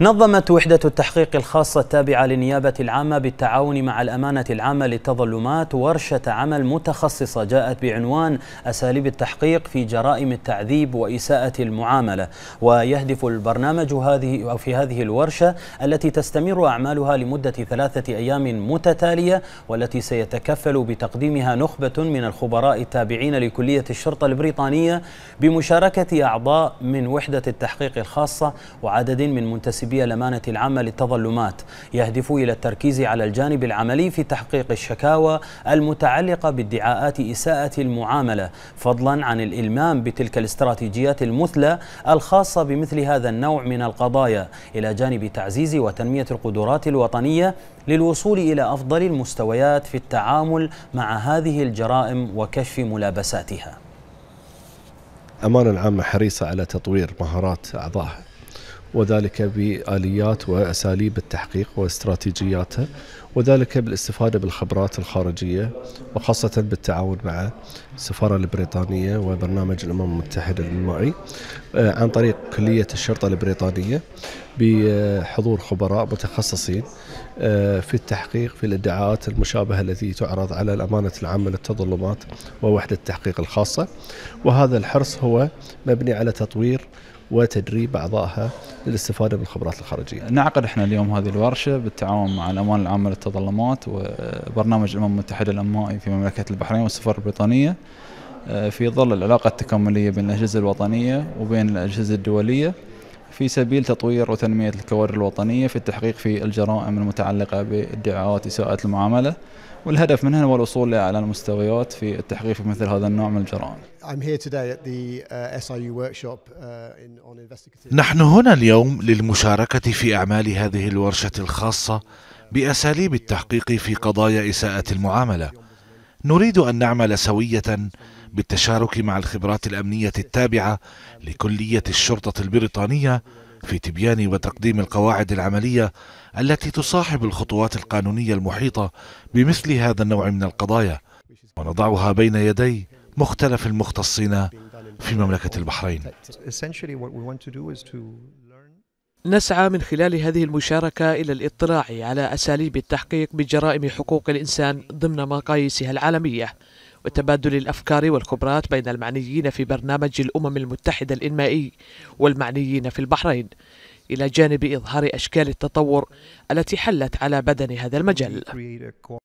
نظمت وحدة التحقيق الخاصة التابعة للنيابة العامة بالتعاون مع الأمانة العامة للتظلمات ورشة عمل متخصصة جاءت بعنوان أساليب التحقيق في جرائم التعذيب وإساءة المعاملة ويهدف البرنامج هذه أو في هذه الورشة التي تستمر أعمالها لمدة ثلاثة أيام متتالية والتي سيتكفل بتقديمها نخبة من الخبراء التابعين لكلية الشرطة البريطانية بمشاركة أعضاء من وحدة التحقيق الخاصة وعدد من منتسبين حاسبي الأمانة العامة للتظلمات يهدف إلى التركيز على الجانب العملي في تحقيق الشكاوى المتعلقة بادعاءات إساءة المعاملة فضلا عن الإلمام بتلك الاستراتيجيات المثلى الخاصة بمثل هذا النوع من القضايا إلى جانب تعزيز وتنمية القدرات الوطنية للوصول إلى أفضل المستويات في التعامل مع هذه الجرائم وكشف ملابساتها أمانة العامة حريصة على تطوير مهارات أعضائها وذلك بآليات وأساليب التحقيق واستراتيجياتها وذلك بالاستفادة بالخبرات الخارجية وخاصة بالتعاون مع السفارة البريطانية وبرنامج الأمم المتحدة للمعي آه، عن طريق كلية الشرطة البريطانية بحضور خبراء متخصصين آه، في التحقيق في الادعاءات المشابهة التي تعرض على الأمانة العامة للتظلمات ووحدة التحقيق الخاصة وهذا الحرص هو مبني على تطوير وتدريب اعضائها للاستفاده من الخبرات الخارجيه. نعقد احنا اليوم هذه الورشه بالتعاون مع الامانه العامه التظلمات وبرنامج الامم المتحده الانمائي في مملكه البحرين والسفاره البريطانيه آه، في ظل العلاقه التكامليه بين الاجهزه الوطنيه وبين الاجهزه الدوليه في سبيل تطوير وتنمية الكوادر الوطنية في التحقيق في الجرائم المتعلقة بادعاءات إساءة المعاملة والهدف منها هو الوصول لأعلى المستويات في التحقيق في مثل هذا النوع من الجرائم. Uh, uh, نحن هنا اليوم للمشاركة في أعمال هذه الورشة الخاصة بأساليب التحقيق في قضايا إساءة المعاملة. نريد أن نعمل سوية بالتشارك مع الخبرات الأمنية التابعة لكلية الشرطة البريطانية في تبيان وتقديم القواعد العملية التي تصاحب الخطوات القانونية المحيطة بمثل هذا النوع من القضايا ونضعها بين يدي مختلف المختصين في مملكة البحرين. نسعى من خلال هذه المشاركة إلى الاطلاع على أساليب التحقيق بجرائم حقوق الإنسان ضمن مقاييسها العالمية وتبادل الأفكار والخبرات بين المعنيين في برنامج الأمم المتحدة الإنمائي والمعنيين في البحرين إلى جانب إظهار أشكال التطور التي حلت على بدن هذا المجال